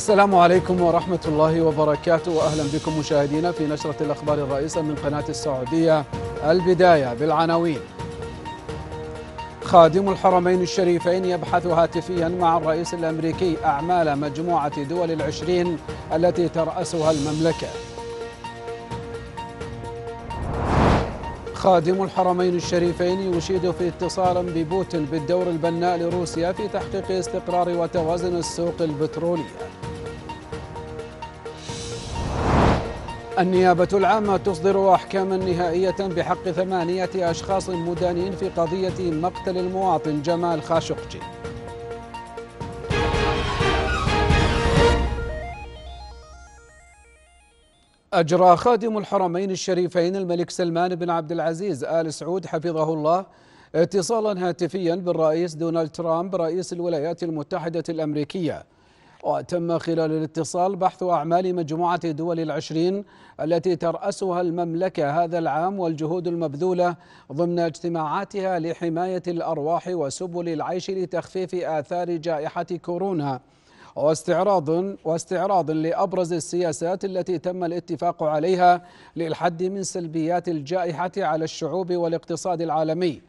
السلام عليكم ورحمة الله وبركاته وأهلا بكم مشاهدينا في نشرة الأخبار الرئيسة من قناة السعودية البداية بالعناوين خادم الحرمين الشريفين يبحث هاتفيا مع الرئيس الأمريكي أعمال مجموعة دول العشرين التي ترأسها المملكة خادم الحرمين الشريفين يشيد في اتصال ببوتين بالدور البناء لروسيا في تحقيق استقرار وتوازن السوق البترولية النيابة العامة تصدر أحكاما نهائية بحق ثمانية أشخاص مدانين في قضية مقتل المواطن جمال خاشقجي أجرى خادم الحرمين الشريفين الملك سلمان بن عبد العزيز آل سعود حفظه الله اتصالا هاتفيا بالرئيس دونالد ترامب رئيس الولايات المتحدة الأمريكية وتم خلال الاتصال بحث أعمال مجموعة دول العشرين التي ترأسها المملكة هذا العام والجهود المبذولة ضمن اجتماعاتها لحماية الأرواح وسبل العيش لتخفيف آثار جائحة كورونا واستعراض واستعراض لابرز السياسات التي تم الاتفاق عليها للحد من سلبيات الجائحه على الشعوب والاقتصاد العالمي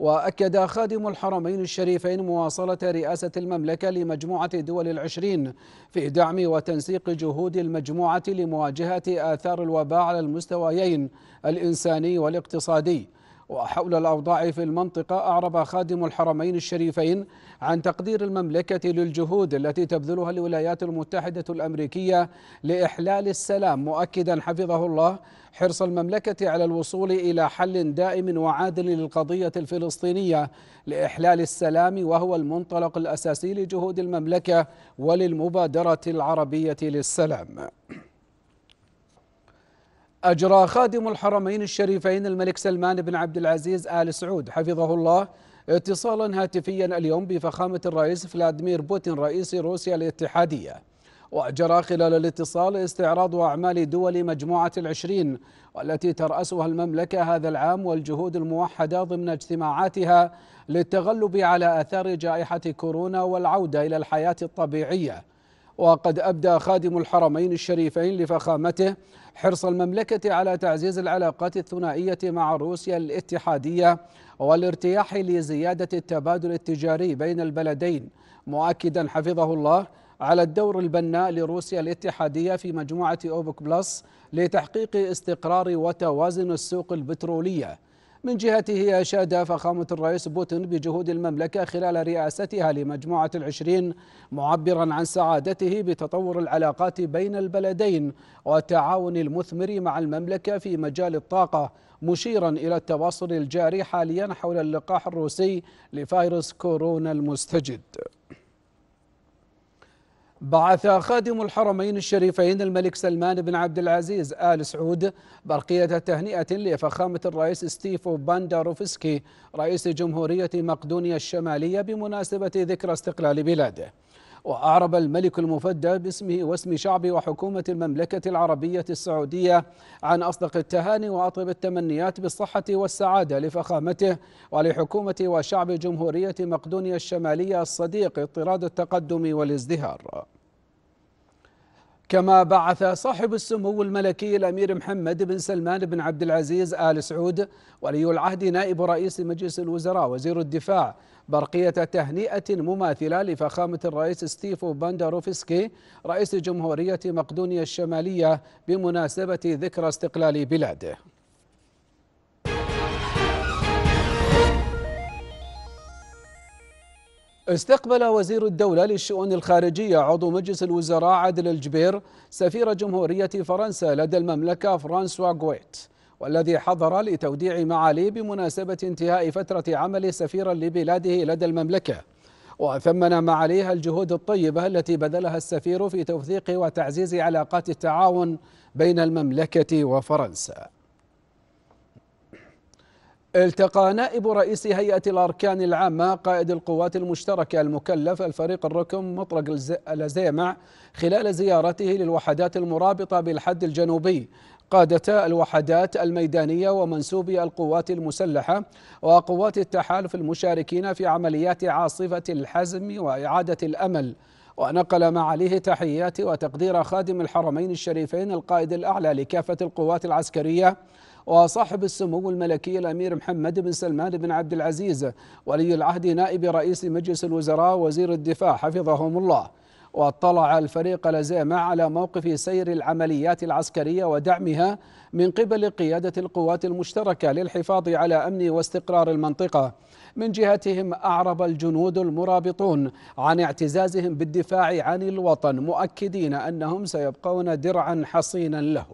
وأكد خادم الحرمين الشريفين مواصلة رئاسة المملكة لمجموعة دول العشرين في دعم وتنسيق جهود المجموعة لمواجهة آثار الوباء على المستويين الإنساني والاقتصادي وحول الأوضاع في المنطقة أعرب خادم الحرمين الشريفين عن تقدير المملكة للجهود التي تبذلها الولايات المتحدة الأمريكية لإحلال السلام مؤكدا حفظه الله حرص المملكة على الوصول إلى حل دائم وعادل للقضية الفلسطينية لإحلال السلام وهو المنطلق الأساسي لجهود المملكة وللمبادرة العربية للسلام أجرى خادم الحرمين الشريفين الملك سلمان بن عبد العزيز آل سعود حفظه الله اتصالا هاتفيا اليوم بفخامة الرئيس فلاديمير بوتين رئيس روسيا الاتحادية وأجرى خلال الاتصال استعراض أعمال دول مجموعة العشرين والتي ترأسها المملكة هذا العام والجهود الموحدة ضمن اجتماعاتها للتغلب على آثار جائحة كورونا والعودة إلى الحياة الطبيعية وقد أبدى خادم الحرمين الشريفين لفخامته حرص المملكة على تعزيز العلاقات الثنائية مع روسيا الاتحادية والارتياح لزيادة التبادل التجاري بين البلدين مؤكدا حفظه الله على الدور البناء لروسيا الاتحادية في مجموعة أوبك بلس لتحقيق استقرار وتوازن السوق البترولية من جهته أشاد فخامة الرئيس بوتين بجهود المملكة خلال رئاستها لمجموعة العشرين معبرا عن سعادته بتطور العلاقات بين البلدين والتعاون المثمر مع المملكة في مجال الطاقة مشيرا إلى التواصل الجاري حاليا حول اللقاح الروسي لفيروس كورونا المستجد بعث خادم الحرمين الشريفين الملك سلمان بن عبد العزيز آل سعود برقية تهنئة لفخامة الرئيس ستيفو بانداروفسكي رئيس جمهورية مقدونيا الشمالية بمناسبة ذكرى استقلال بلاده وأعرب الملك المفدى باسمه واسم شعب وحكومة المملكة العربية السعودية عن أصدق التهاني وأطيب التمنيات بالصحة والسعادة لفخامته ولحكومة وشعب جمهورية مقدونيا الشمالية الصديق اطراد التقدم والازدهار كما بعث صاحب السمو الملكي الامير محمد بن سلمان بن عبد العزيز ال سعود ولي العهد نائب رئيس مجلس الوزراء وزير الدفاع برقيه تهنئه مماثله لفخامه الرئيس ستيفو بانداروفسكي رئيس جمهوريه مقدونيا الشماليه بمناسبه ذكرى استقلال بلاده استقبل وزير الدولة للشؤون الخارجية عضو مجلس الوزراء عادل الجبير سفير جمهورية فرنسا لدى المملكة فرانسوا غويت والذي حضر لتوديع معاليه بمناسبة انتهاء فترة عمله سفيرا لبلاده لدى المملكة وثمن معاليه الجهود الطيبة التي بذلها السفير في توثيق وتعزيز علاقات التعاون بين المملكة وفرنسا التقى نائب رئيس هيئة الأركان العامة قائد القوات المشتركة المكلف الفريق الركم مطرق الزيمع خلال زيارته للوحدات المرابطة بالحد الجنوبي قادة الوحدات الميدانية ومنسوبي القوات المسلحة وقوات التحالف المشاركين في عمليات عاصفة الحزم وإعادة الأمل ونقل معاليه تحيات وتقدير خادم الحرمين الشريفين القائد الأعلى لكافة القوات العسكرية وصاحب السمو الملكي الأمير محمد بن سلمان بن عبد العزيز ولي العهد نائب رئيس مجلس الوزراء وزير الدفاع حفظهم الله واطلع الفريق لزيما على موقف سير العمليات العسكرية ودعمها من قبل قيادة القوات المشتركة للحفاظ على أمن واستقرار المنطقة من جهتهم أعرب الجنود المرابطون عن اعتزازهم بالدفاع عن الوطن مؤكدين أنهم سيبقون درعا حصينا له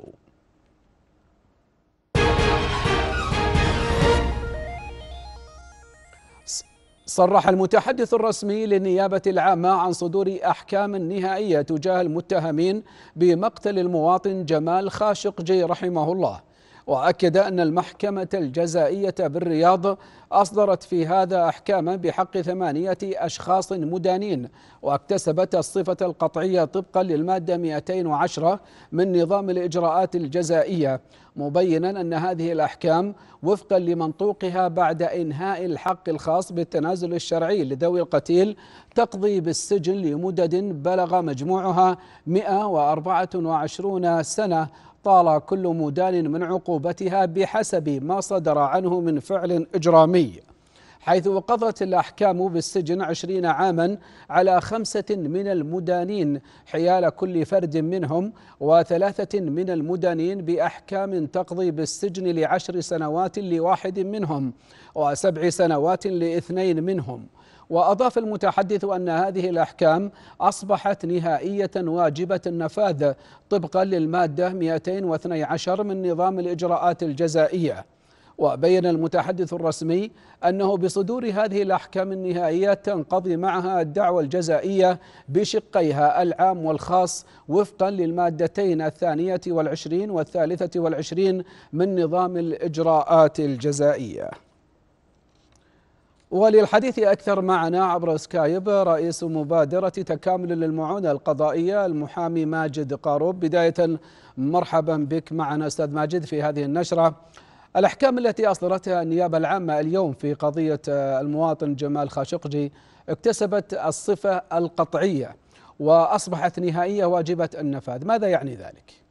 صرح المتحدث الرسمي للنيابة العامة عن صدور أحكام نهائية تجاه المتهمين بمقتل المواطن جمال خاشقجي رحمه الله وأكد أن المحكمة الجزائية بالرياض أصدرت في هذا أحكاما بحق ثمانية أشخاص مدانين واكتسبت الصفة القطعية طبقا للمادة 210 من نظام الإجراءات الجزائية مبينا أن هذه الأحكام وفقا لمنطوقها بعد إنهاء الحق الخاص بالتنازل الشرعي لذوي القتيل تقضي بالسجن لمدد بلغ مجموعها 124 سنة طال كل مدان من عقوبتها بحسب ما صدر عنه من فعل إجرامي حيث قضت الأحكام بالسجن عشرين عاما على خمسة من المدانين حيال كل فرد منهم وثلاثة من المدانين بأحكام تقضي بالسجن لعشر سنوات لواحد منهم وسبع سنوات لاثنين منهم وأضاف المتحدث أن هذه الأحكام أصبحت نهائية واجبة النفاذ طبقا للمادة 212 من نظام الإجراءات الجزائية وبين المتحدث الرسمي أنه بصدور هذه الأحكام النهائية تنقضي معها الدعوة الجزائية بشقيها العام والخاص وفقا للمادتين الثانية والعشرين والثالثة والعشرين من نظام الإجراءات الجزائية وللحديث أكثر معنا عبر سكايب رئيس مبادرة تكامل للمعونة القضائية المحامي ماجد قاروب بداية مرحبا بك معنا أستاذ ماجد في هذه النشرة الأحكام التي أصدرتها النيابة العامة اليوم في قضية آه، المواطن جمال خاشقجي اكتسبت الصفة القطعية وأصبحت نهائية واجبة النفاذ ماذا يعني ذلك؟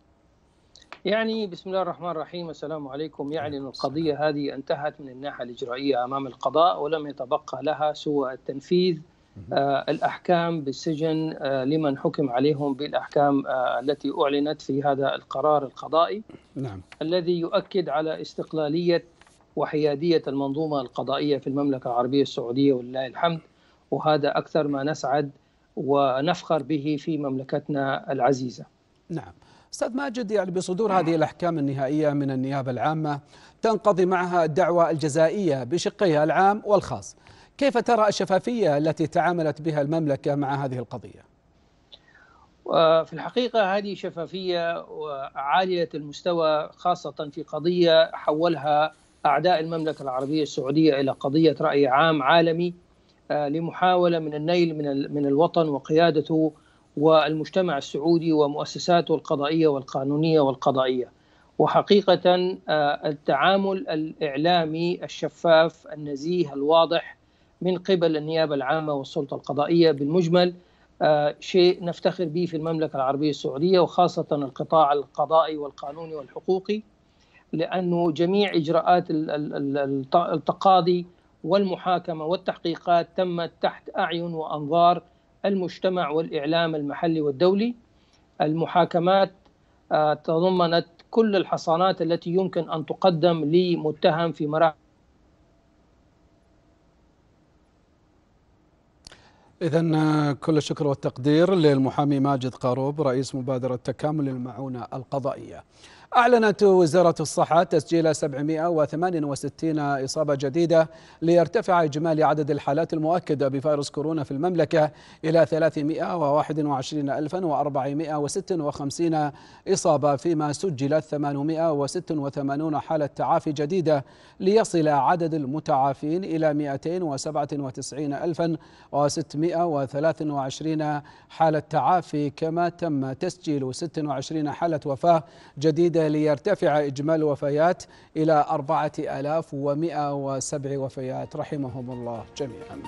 يعني بسم الله الرحمن الرحيم السلام عليكم يعني القضية هذه انتهت من الناحية الإجرائية أمام القضاء ولم يتبقى لها سوى التنفيذ آه، الأحكام بالسجن آه، لمن حكم عليهم بالأحكام آه، التي أعلنت في هذا القرار القضائي نعم. الذي يؤكد على استقلالية وحيادية المنظومة القضائية في المملكة العربية السعودية ولله الحمد وهذا أكثر ما نسعد ونفخر به في مملكتنا العزيزة نعم استاذ ماجد يعني بصدور هذه الاحكام النهائيه من النيابه العامه تنقضي معها الدعوه الجزائيه بشقيها العام والخاص. كيف ترى الشفافيه التي تعاملت بها المملكه مع هذه القضيه؟ في الحقيقة هذه شفافية عالية المستوى خاصة في قضية حولها أعداء المملكة العربية السعودية إلى قضية رأي عام عالمي آه، لمحاولة من النيل من من الوطن وقيادته والمجتمع السعودي ومؤسساته القضائيه والقانونيه والقضائيه وحقيقه آه، التعامل الاعلامي الشفاف النزيه الواضح من قبل النيابه العامه والسلطه القضائيه بالمجمل آه، شيء نفتخر به في المملكه العربيه السعوديه وخاصه القطاع القضائي والقانوني والحقوقي لانه جميع اجراءات التقاضي والمحاكمه والتحقيقات تمت تحت اعين وانظار المجتمع والإعلام المحلي والدولي المحاكمات آه، تضمنت كل الحصانات التي يمكن أن تقدم لمتهم في مراحل إذا آه، كل الشكر والتقدير للمحامي ماجد قاروب رئيس مبادرة تكامل المعونة القضائية أعلنت وزارة الصحة تسجيل 768 إصابة جديدة ليرتفع إجمالي عدد الحالات المؤكدة بفيروس كورونا في المملكة إلى 321456 إصابة فيما سجلت 886 حالة تعافي جديدة ليصل عدد المتعافين إلى 297623 حالة تعافي كما تم تسجيل 26 حالة وفاة جديدة جديدة ليرتفع إجمال وفيات إلى 4107 وفيات رحمهم الله جميعا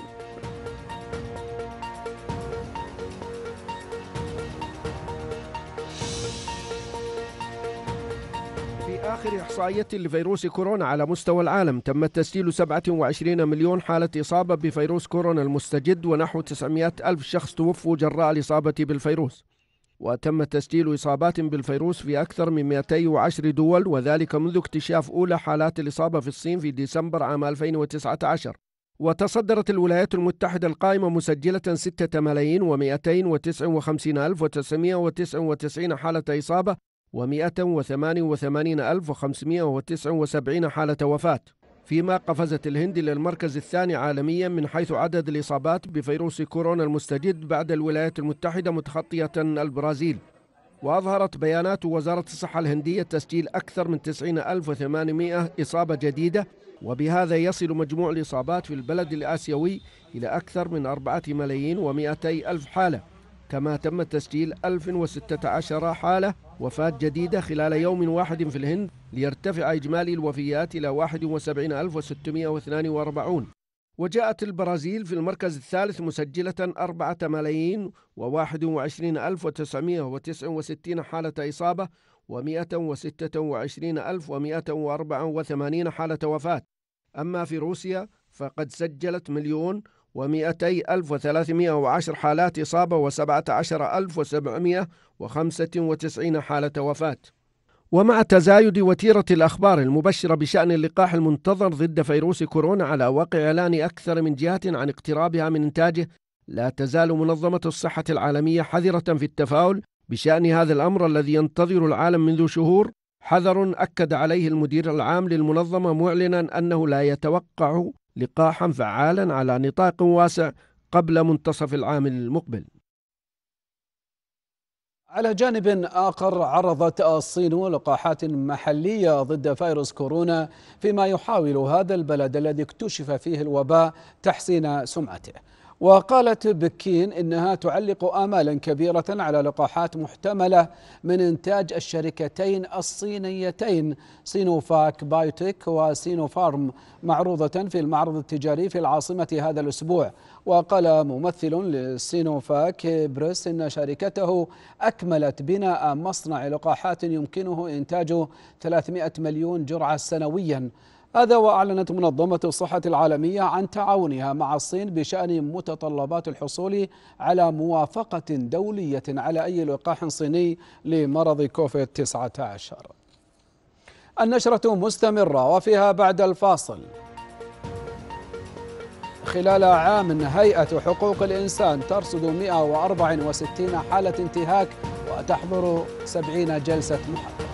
آخر إحصائية لفيروس كورونا على مستوى العالم تم تسجيل 27 مليون حالة إصابة بفيروس كورونا المستجد ونحو 900 ألف شخص توفوا جراء الإصابة بالفيروس وتم تسجيل إصابات بالفيروس في أكثر من 210 دول وذلك منذ اكتشاف أولى حالات الإصابة في الصين في ديسمبر عام 2019 وتصدرت الولايات المتحدة القائمة مسجلة 6 ملايين و و999 حالة إصابة و و579 حالة وفاة فيما قفزت الهند إلى المركز الثاني عالميا من حيث عدد الإصابات بفيروس كورونا المستجد بعد الولايات المتحدة متخطية البرازيل وأظهرت بيانات وزارة الصحة الهندية تسجيل أكثر من 90800 إصابة جديدة وبهذا يصل مجموع الإصابات في البلد الآسيوي إلى أكثر من 4 ملايين و200 ألف حالة كما تم تسجيل 1016 حالة وفاة جديدة خلال يوم واحد في الهند ليرتفع إجمالي الوفيات إلى 71642 وجاءت البرازيل في المركز الثالث مسجلة 4 ملايين و21969 حالة إصابة و126184 حالة وفاة أما في روسيا فقد سجلت مليون و وعشر حالات إصابة و17795 حالة وفاة ومع تزايد وتيرة الأخبار المبشرة بشأن اللقاح المنتظر ضد فيروس كورونا على وقع إعلان أكثر من جهة عن اقترابها من إنتاجه لا تزال منظمة الصحة العالمية حذرة في التفاؤل بشأن هذا الأمر الذي ينتظر العالم منذ شهور حذر أكد عليه المدير العام للمنظمة معلنا أنه لا يتوقع لقاحا فعالا على نطاق واسع قبل منتصف العام المقبل على جانب آخر عرضت الصين لقاحات محلية ضد فيروس كورونا فيما يحاول هذا البلد الذي اكتشف فيه الوباء تحسين سمعته وقالت بكين انها تعلق امالا كبيره على لقاحات محتمله من انتاج الشركتين الصينيتين سينوفاك بايوتيك وسينوفارم معروضه في المعرض التجاري في العاصمه هذا الاسبوع وقال ممثل لسينوفاك بريس ان شركته اكملت بناء مصنع لقاحات يمكنه انتاج 300 مليون جرعه سنويا هذا وأعلنت منظمة الصحة العالمية عن تعاونها مع الصين بشأن متطلبات الحصول على موافقة دولية على أي لقاح صيني لمرض كوفيد 19 النشرة مستمرة وفيها بعد الفاصل خلال عام هيئة حقوق الإنسان ترصد 164 حالة انتهاك وتحضر 70 جلسة محاكمة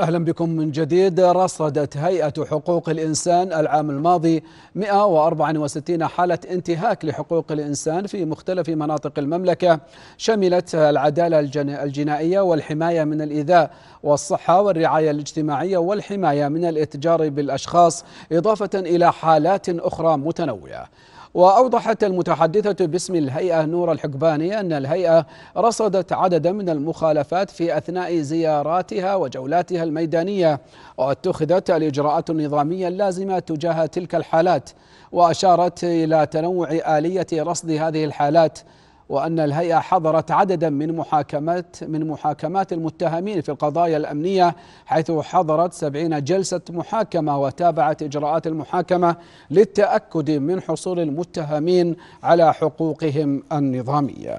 أهلا بكم من جديد رصدت هيئة حقوق الإنسان العام الماضي 164 حالة انتهاك لحقوق الإنسان في مختلف مناطق المملكة شملت العدالة الجنائية والحماية من الإيذاء والصحة والرعاية الاجتماعية والحماية من الاتجار بالأشخاص إضافة إلى حالات أخرى متنوعة وأوضحت المتحدثة باسم الهيئة نور الحقباني أن الهيئة رصدت عددا من المخالفات في أثناء زياراتها وجولاتها الميدانية واتخذت الإجراءات النظامية اللازمة تجاه تلك الحالات وأشارت إلى تنوع آلية رصد هذه الحالات وأن الهيئة حضرت عددا من محاكمات من محاكمات المتهمين في القضايا الأمنية حيث حضرت سبعين جلسة محاكمة وتابعت إجراءات المحاكمة للتأكد من حصول المتهمين على حقوقهم النظامية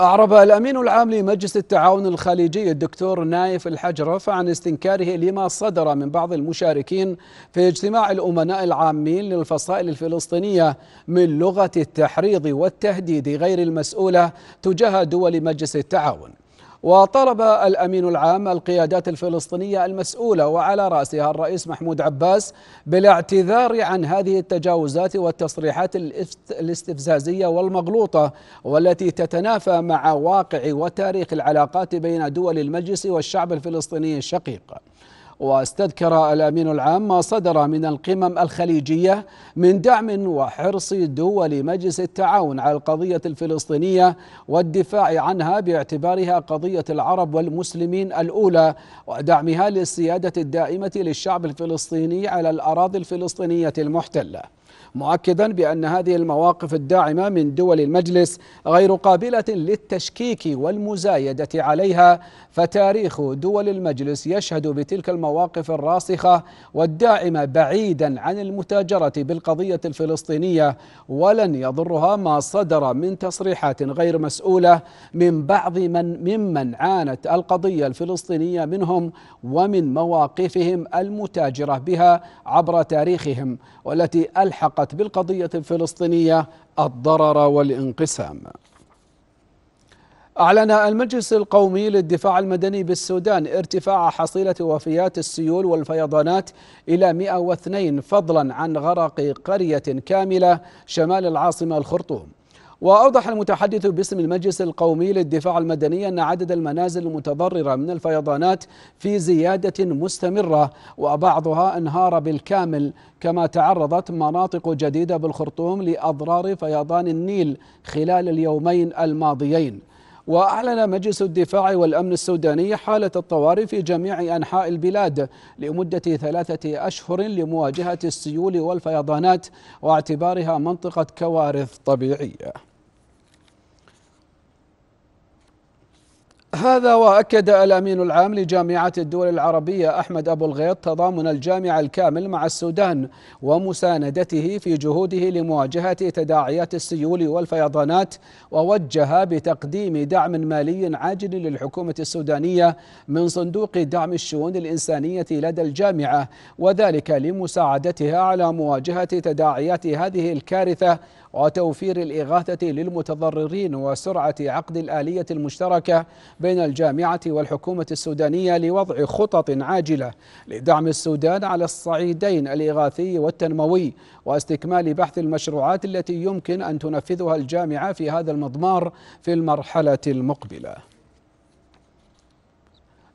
أعرب الأمين العام لمجلس التعاون الخليجي الدكتور نايف الحجرف عن استنكاره لما صدر من بعض المشاركين في اجتماع الأمناء العامين للفصائل الفلسطينية من لغة التحريض والتهديد غير المسؤولة تجاه دول مجلس التعاون وطلب الامين العام القيادات الفلسطينيه المسؤوله وعلى راسها الرئيس محمود عباس بالاعتذار عن هذه التجاوزات والتصريحات الاستفزازيه والمغلوطه والتي تتنافى مع واقع وتاريخ العلاقات بين دول المجلس والشعب الفلسطيني الشقيق واستذكر الامين العام ما صدر من القمم الخليجيه من دعم وحرص دول مجلس التعاون على القضيه الفلسطينيه والدفاع عنها باعتبارها قضيه العرب والمسلمين الاولى ودعمها للسياده الدائمه للشعب الفلسطيني على الاراضي الفلسطينيه المحتله مؤكدا بأن هذه المواقف الداعمة من دول المجلس غير قابلة للتشكيك والمزايدة عليها فتاريخ دول المجلس يشهد بتلك المواقف الراسخة والداعمة بعيدا عن المتاجرة بالقضية الفلسطينية ولن يضرها ما صدر من تصريحات غير مسؤولة من بعض من ممن عانت القضية الفلسطينية منهم ومن مواقفهم المتاجرة بها عبر تاريخهم والتي ألحق الحقت بالقضية الفلسطينية الضرر والانقسام أعلن المجلس القومي للدفاع المدني بالسودان ارتفاع حصيلة وفيات السيول والفيضانات إلى 102 فضلا عن غرق قرية كاملة شمال العاصمة الخرطوم وأوضح المتحدث باسم المجلس القومي للدفاع المدني أن عدد المنازل المتضررة من الفيضانات في زيادة مستمرة وبعضها انهار بالكامل كما تعرضت مناطق جديدة بالخرطوم لأضرار فيضان النيل خلال اليومين الماضيين وأعلن مجلس الدفاع والأمن السوداني حالة الطوارئ في جميع أنحاء البلاد لمدة ثلاثة أشهر لمواجهة السيول والفيضانات واعتبارها منطقة كوارث طبيعية هذا واكد الامين العام لجامعه الدول العربيه احمد ابو الغيط تضامن الجامع الكامل مع السودان ومساندته في جهوده لمواجهه تداعيات السيول والفيضانات ووجه بتقديم دعم مالي عاجل للحكومه السودانيه من صندوق دعم الشؤون الانسانيه لدى الجامعه وذلك لمساعدتها على مواجهه تداعيات هذه الكارثه وتوفير الإغاثة للمتضررين وسرعة عقد الآلية المشتركة بين الجامعة والحكومة السودانية لوضع خطط عاجلة لدعم السودان على الصعيدين الإغاثي والتنموي واستكمال بحث المشروعات التي يمكن أن تنفذها الجامعة في هذا المضمار في المرحلة المقبلة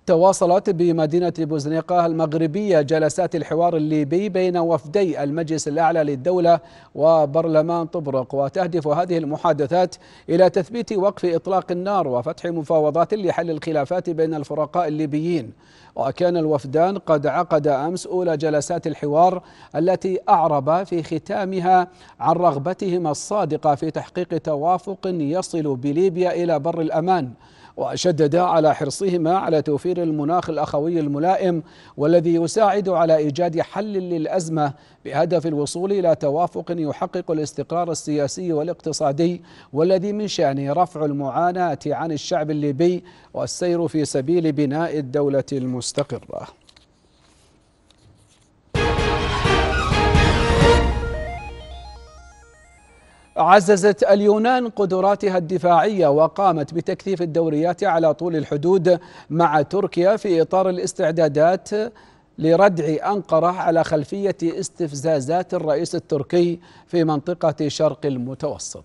تواصلت بمدينة بوزنيقة المغربية جلسات الحوار الليبي بين وفدي المجلس الأعلى للدولة وبرلمان طبرق وتهدف هذه المحادثات إلى تثبيت وقف إطلاق النار وفتح مفاوضات لحل الخلافات بين الفرقاء الليبيين وكان الوفدان قد عقد أمس أولى جلسات الحوار التي أعرب في ختامها عن رغبتهما الصادقة في تحقيق توافق يصل بليبيا إلى بر الأمان وشدد على حرصهما على توفير المناخ الاخوي الملائم والذي يساعد على ايجاد حل للازمه بهدف الوصول الى توافق يحقق الاستقرار السياسي والاقتصادي والذي من شانه رفع المعاناه عن الشعب الليبي والسير في سبيل بناء الدوله المستقره عززت اليونان قدراتها الدفاعية وقامت بتكثيف الدوريات على طول الحدود مع تركيا في إطار الاستعدادات لردع أنقرة على خلفية استفزازات الرئيس التركي في منطقة شرق المتوسط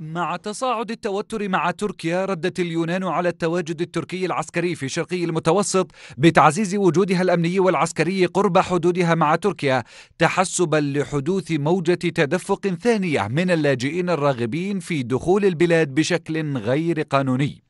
مع تصاعد التوتر مع تركيا ردت اليونان على التواجد التركي العسكري في شرقي المتوسط بتعزيز وجودها الامني والعسكري قرب حدودها مع تركيا تحسبا لحدوث موجه تدفق ثانيه من اللاجئين الراغبين في دخول البلاد بشكل غير قانوني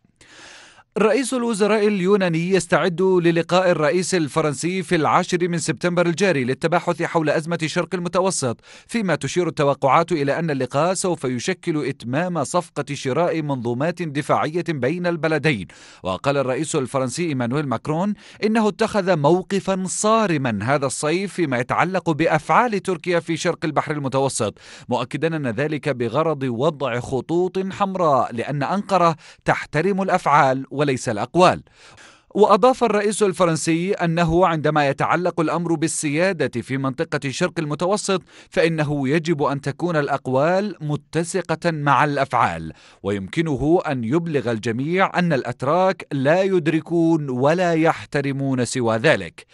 رئيس الوزراء اليوناني يستعد للقاء الرئيس الفرنسي في العاشر من سبتمبر الجاري للتباحث حول أزمة شرق المتوسط فيما تشير التوقعات إلى أن اللقاء سوف يشكل إتمام صفقة شراء منظومات دفاعية بين البلدين وقال الرئيس الفرنسي إيمانويل ماكرون إنه اتخذ موقفا صارما هذا الصيف فيما يتعلق بأفعال تركيا في شرق البحر المتوسط مؤكدا أن ذلك بغرض وضع خطوط حمراء لأن أنقرة تحترم الأفعال وليس الأقوال وأضاف الرئيس الفرنسي أنه عندما يتعلق الأمر بالسيادة في منطقة الشرق المتوسط فإنه يجب أن تكون الأقوال متسقة مع الأفعال ويمكنه أن يبلغ الجميع أن الأتراك لا يدركون ولا يحترمون سوى ذلك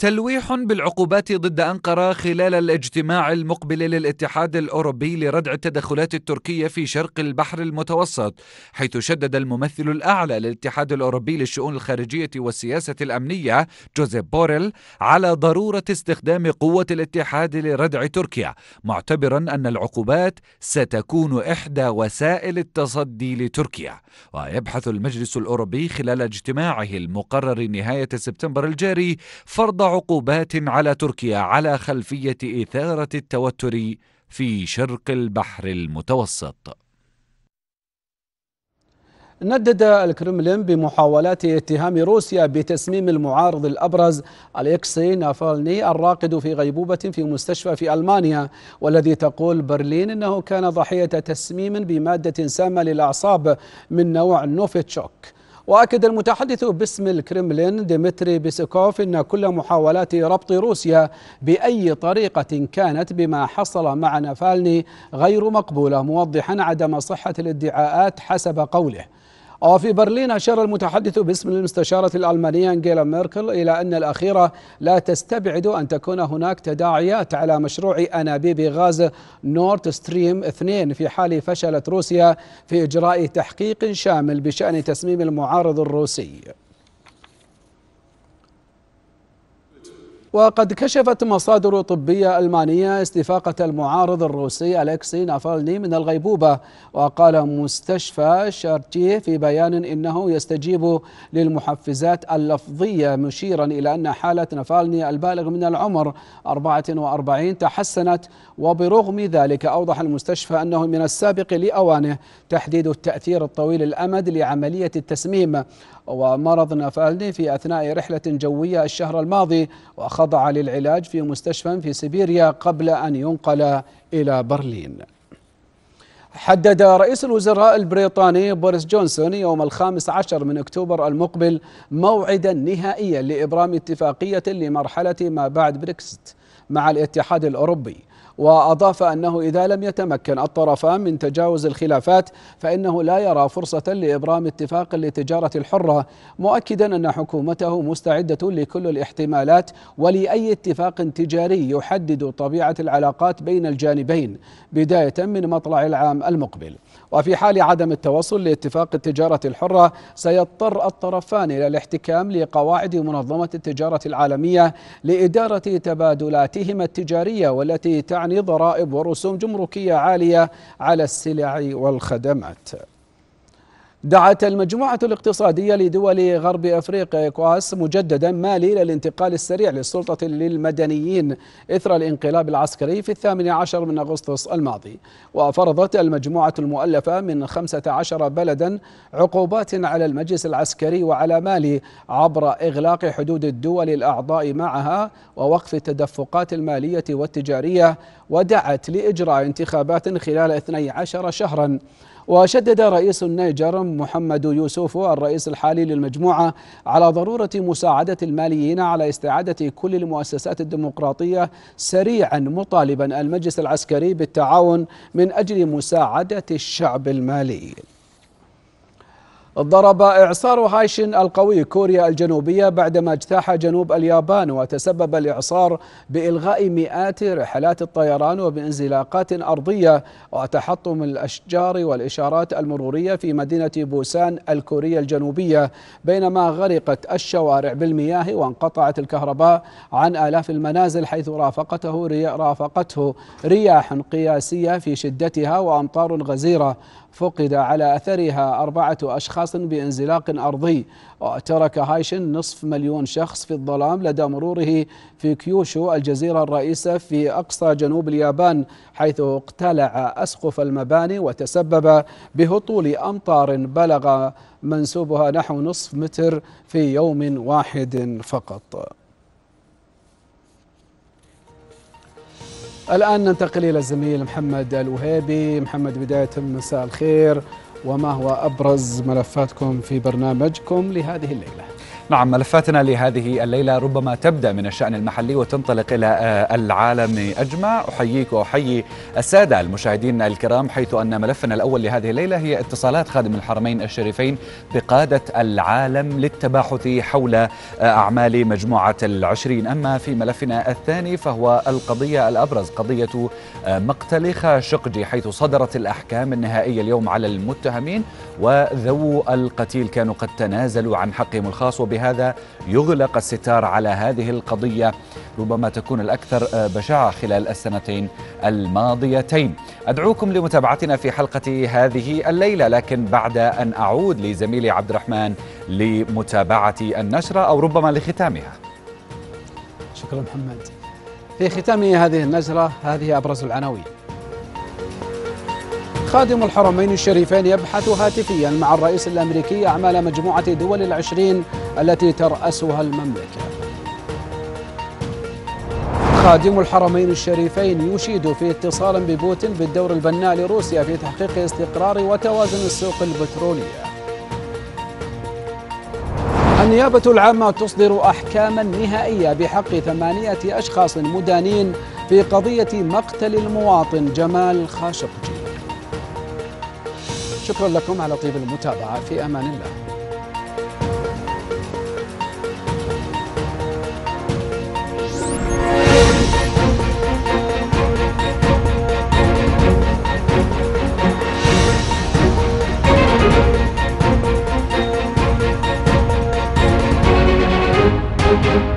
تلويح بالعقوبات ضد أنقرة خلال الاجتماع المقبل للاتحاد الأوروبي لردع التدخلات التركية في شرق البحر المتوسط حيث شدد الممثل الأعلى للاتحاد الأوروبي للشؤون الخارجية والسياسة الأمنية جوزيف بوريل على ضرورة استخدام قوة الاتحاد لردع تركيا معتبرا أن العقوبات ستكون إحدى وسائل التصدي لتركيا ويبحث المجلس الأوروبي خلال اجتماعه المقرر نهاية سبتمبر الجاري فرض عقوبات على تركيا على خلفيه اثاره التوتر في شرق البحر المتوسط ندد الكرملين بمحاولات اتهام روسيا بتسميم المعارض الأبرز أليكسي نافالني الراقد في غيبوبة في مستشفى في ألمانيا والذي تقول برلين أنه كان ضحية تسميم بمادة سامة للأعصاب من نوع نوفيتشوك وأكد المتحدث باسم الكرملين ديمتري بيسكوف أن كل محاولات ربط روسيا بأي طريقة كانت بما حصل مع نافالني غير مقبولة موضحا عدم صحة الادعاءات حسب قوله وفي آه، برلين أشار المتحدث باسم المستشارة الألمانية أنجيلا ميركل إلى أن الأخيرة لا تستبعد أن تكون هناك تداعيات على مشروع أنابيب غاز نورد ستريم 2 في حال فشلت روسيا في إجراء تحقيق شامل بشأن تسميم المعارض الروسي وقد كشفت مصادر طبية ألمانية استفاقة المعارض الروسي أليكسي نافالني من الغيبوبة وقال مستشفى شارتيه في بيان إنه يستجيب للمحفزات اللفظية مشيرا إلى أن حالة نافالني البالغ من العمر 44 تحسنت وبرغم ذلك أوضح المستشفى أنه من السابق لأوانه تحديد التأثير الطويل الأمد لعملية التسميم ومرض نافالني في أثناء رحلة جوية الشهر الماضي وخضع للعلاج في مستشفى في سيبيريا قبل أن ينقل إلى برلين حدد رئيس الوزراء البريطاني بوريس جونسون يوم الخامس عشر من أكتوبر المقبل موعدا نهائيا لإبرام اتفاقية لمرحلة ما بعد بريكست مع الاتحاد الأوروبي وأضاف أنه إذا لم يتمكن الطرفان من تجاوز الخلافات فإنه لا يرى فرصة لإبرام اتفاق للتجارة الحرة مؤكدا أن حكومته مستعدة لكل الاحتمالات ولأي اتفاق تجاري يحدد طبيعة العلاقات بين الجانبين بداية من مطلع العام المقبل وفي حال عدم التوصل لاتفاق التجارة الحرة سيضطر الطرفان إلى الاحتكام لقواعد منظمة التجارة العالمية لإدارة تبادلاتهما التجارية والتي تعني ضرائب ورسوم جمركية عالية على السلع والخدمات دعت المجموعة الاقتصادية لدول غرب أفريقيا كواس مجددا مالي للانتقال السريع للسلطة للمدنيين إثر الانقلاب العسكري في الثامن عشر من أغسطس الماضي وفرضت المجموعة المؤلفة من خمسة عشر بلدا عقوبات على المجلس العسكري وعلى مالي عبر إغلاق حدود الدول الأعضاء معها ووقف التدفقات المالية والتجارية ودعت لإجراء انتخابات خلال 12 شهرا وشدد رئيس النيجر محمد يوسف الرئيس الحالي للمجموعة على ضرورة مساعدة الماليين على استعادة كل المؤسسات الديمقراطية سريعا مطالبا المجلس العسكري بالتعاون من أجل مساعدة الشعب المالي ضرب إعصار هايشن القوي كوريا الجنوبية بعدما اجتاح جنوب اليابان وتسبب الإعصار بإلغاء مئات رحلات الطيران وبانزلاقات أرضية وتحطم الأشجار والإشارات المرورية في مدينة بوسان الكورية الجنوبية بينما غرقت الشوارع بالمياه وانقطعت الكهرباء عن آلاف المنازل حيث رافقته رافقته رياح قياسية في شدتها وأمطار غزيرة فقد على أثرها أربعة أشخاص بانزلاق أرضي وترك هايشن نصف مليون شخص في الظلام لدى مروره في كيوشو الجزيرة الرئيسة في أقصى جنوب اليابان حيث اقتلع أسقف المباني وتسبب بهطول أمطار بلغ منسوبها نحو نصف متر في يوم واحد فقط الآن ننتقل إلى الزميل محمد الوهيبي محمد بداية مساء الخير وما هو أبرز ملفاتكم في برنامجكم لهذه الليلة نعم ملفاتنا لهذه الليلة ربما تبدأ من الشأن المحلي وتنطلق إلى آه، العالم أجمع أحييك وأحيي السادة المشاهدين الكرام حيث أن ملفنا الأول لهذه الليلة هي اتصالات خادم الحرمين الشريفين بقادة العالم للتباحث حول آه، أعمال مجموعة العشرين أما في ملفنا الثاني فهو القضية الأبرز قضية آه، مقتل خاشقجي حيث صدرت الأحكام النهائية اليوم على المتهمين وذو القتيل كانوا قد تنازلوا عن حقهم الخاص وبها ولهذا يغلق الستار على هذه القضية ربما تكون الأكثر آه، بشاعة خلال السنتين الماضيتين أدعوكم لمتابعتنا في حلقة هذه الليلة لكن بعد أن أعود لزميلي عبد الرحمن لمتابعة النشرة أو ربما لختامها شكرا محمد في ختام هذه النشرة هذه أبرز العناوين خادم الحرمين الشريفين يبحث هاتفيا مع الرئيس الأمريكي أعمال مجموعة دول العشرين التي ترأسها المملكة خادم الحرمين الشريفين يشيد في اتصال ببوتين بالدور البناء لروسيا في تحقيق استقرار وتوازن السوق البترولية النيابة العامة تصدر أحكاما نهائية بحق ثمانية أشخاص مدانين في قضية مقتل المواطن جمال خاشقجي شكرا لكم على طيب المتابعة في أمان الله